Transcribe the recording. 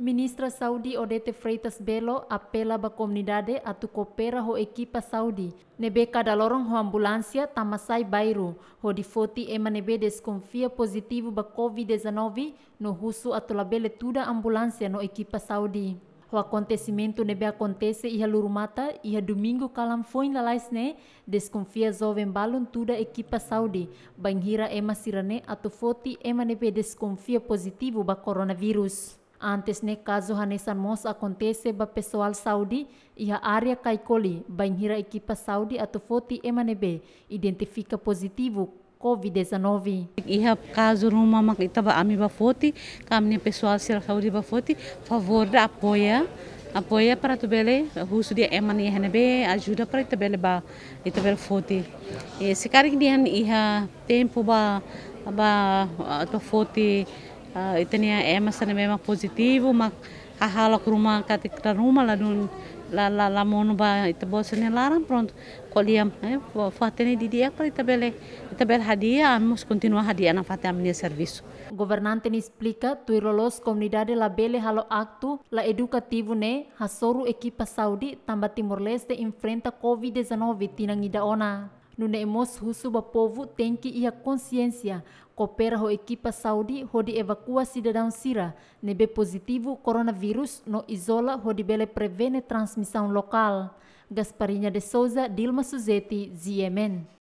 Ministra Saudi Odete Freitas Belo apelava a comunidade a cooperar com ho equipa Saudi. Nebe cada lorong ho ambulância tamasai bairo. Ho difoti ema nebe desconfia positivo ba Covid-19 no russo a labele tuda ambulância no equipa Saudi. O acontecimento nebe acontece ia lurumata ia domingo kalam foi na laisne desconfia jovem balon tuda equipa Saudi banhira ema sirane atu foti ema nebe desconfia positivo ba coronavírus. Antes ne né, caso hanesamos acontece ba pessoal Saudi ia área Kaikoli, banheira equipa Saudi atufoti MNB, identifica positivo COVID-19. Iha caso numa makita ba ami ba foti, kami pessoal Saudi ba foti, favor da apoia apoia para tu bele husu dia eman ia hanebe ajuda para tu bele ba itu bele foti e se sekarang dia iha tempo ba ba tu foti Ah, itania emasana memang positivo mak ke rumah ke rumah la nun la la la mono ba ita bosene laram pronto koliam eh fatene didi ekra ita bele ita bele hadia amos kontinua hadia na fatem nia serviço governante ni explica tuirolos comunidade la bele halo acto la educativo ne hasoru Ekipa saudi tamba timor leste enfrenta covid-19 tinangida ona Nunemos husu bapovu tenki ia konsiensia. Kopera ho ekipa Saudi ho de evakuasi cidadão Sira. Nebe positivu coronavirus no isola ho di bele prevene transmissão lokal. Gasparinha de Souza, Dilma Suzeti, Ziemen.